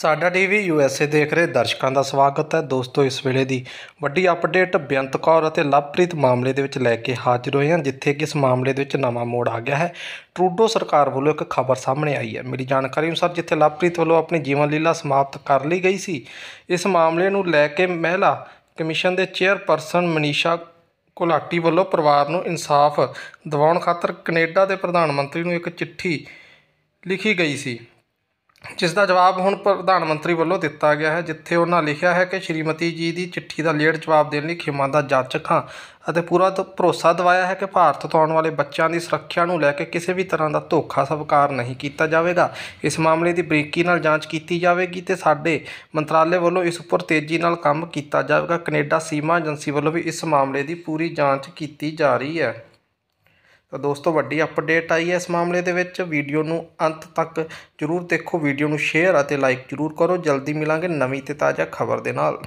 ਸਾਡਾ TV USA ਦੇਖ ਰਹੇ ਦਰਸ਼ਕਾਂ ਦਾ ਸਵਾਗਤ ਹੈ ਦੋਸਤੋ ਇਸ ਵੇਲੇ ਦੀ ਵੱਡੀ ਅਪਡੇਟ ਬਿਆੰਤ ਕੌਰ ਅਤੇ ਲਵਪ੍ਰੀਤ ਮਾਮਲੇ ਦੇ ਵਿੱਚ ਲੈ ਕੇ ਹਾਜ਼ਰ ਹੋਏ ਹਾਂ ਜਿੱਥੇ ਕਿ ਇਸ ਮਾਮਲੇ ਦੇ ਵਿੱਚ ਨਵਾਂ ਮੋੜ ਆ ਗਿਆ ਹੈ ਟਰੂਡੋ ਸਰਕਾਰ ਵੱਲੋਂ ਇੱਕ ਖਬਰ ਸਾਹਮਣੇ ਆਈ ਹੈ ਮੇਰੀ ਜਾਣਕਾਰੀ ਅਨੁਸਾਰ ਜਿੱਥੇ ਲਵਪ੍ਰੀਤ ਵੱਲੋਂ ਆਪਣੀ ਜੀਵਨ ਲੀਲਾ ਸਮਾਪਤ ਕਰ ਲਈ ਗਈ ਸੀ ਇਸ ਮਾਮਲੇ ਨੂੰ ਲੈ ਕੇ ਮਹਿਲਾ ਕਮਿਸ਼ਨ ਦੇ ਚੇਅਰਪਰਸਨ ਮਨੀਸ਼ਾ ਕੋਲਾਟੀ ਵੱਲੋਂ ਪਰਿਵਾਰ ਨੂੰ ਇਨਸਾਫ ਦਿਵਾਉਣ ਖਾਤਰ ਕੈਨੇਡਾ ਦੇ ਪ੍ਰਧਾਨ ਮੰਤਰੀ ਨੂੰ ਇੱਕ ਚਿੱਠੀ ਲਿਖੀ ਗਈ ਸੀ ਜਿਸ ਦਾ ਜਵਾਬ ਹੁਣ ਪ੍ਰਧਾਨ ਮੰਤਰੀ ਵੱਲੋਂ ਦਿੱਤਾ ਗਿਆ ਹੈ ਜਿੱਥੇ ਉਹਨਾਂ ਲਿਖਿਆ ਹੈ ਕਿ ਸ਼੍ਰੀਮਤੀ ਜੀ ਦੀ ਚਿੱਠੀ ਦਾ ਲੇਟ ਜਵਾਬ ਦੇਣ ਲਈ ਖਿਮਾ ਦਾ ਜਾਚਕ ਹਾਂ ਅਤੇ ਪੂਰਾ ਭਰੋਸਾ ਦਿਵਾਇਆ ਹੈ ਕਿ ਭਾਰਤ ਤੋਂ ਆਉਣ ਵਾਲੇ ਬੱਚਿਆਂ ਦੀ ਸੁਰੱਖਿਆ ਨੂੰ ਲੈ ਕੇ ਕਿਸੇ ਵੀ ਤਰ੍ਹਾਂ ਦਾ ਧੋਖਾ ਸਵਾਰ ਨਹੀਂ ਕੀਤਾ ਜਾਵੇਗਾ ਇਸ ਮਾਮਲੇ ਦੀ ਬਰੀਕੀ ਨਾਲ ਜਾਂਚ ਕੀਤੀ ਜਾਵੇਗੀ ਤੇ ਸਾਡੇ ਮੰਤਰਾਲੇ ਵੱਲੋਂ ਇਸ ਉੱਪਰ ਤੇਜ਼ੀ ਨਾਲ ਕੰਮ ਕੀਤਾ ਜਾਵੇਗਾ ਕੈਨੇਡਾ ਸੀਮਾ ਏਜੰਸੀ ਵੱਲੋਂ ਵੀ ਇਸ ਮਾਮਲੇ ਦੀ ਪੂਰੀ ਜਾਂਚ ਕੀਤੀ ਜਾ ਰਹੀ ਹੈ ਤਾਂ ਦੋਸਤੋ ਵੱਡੀ ਅਪਡੇਟ ਆਈ ਹੈ ਇਸ ਮਾਮਲੇ ਦੇ ਵਿੱਚ ਵੀਡੀਓ ਨੂੰ ਅੰਤ ਤੱਕ ਜ਼ਰੂਰ ਦੇਖੋ ਵੀਡੀਓ ਨੂੰ ਸ਼ੇਅਰ ਅਤੇ ਲਾਈਕ ਜ਼ਰੂਰ ਕਰੋ ਜਲਦੀ ਮਿਲਾਂਗੇ ਨਵੀਂ ਤੇ ਤਾਜ਼ਾ ਖਬਰ ਦੇ ਨਾਲ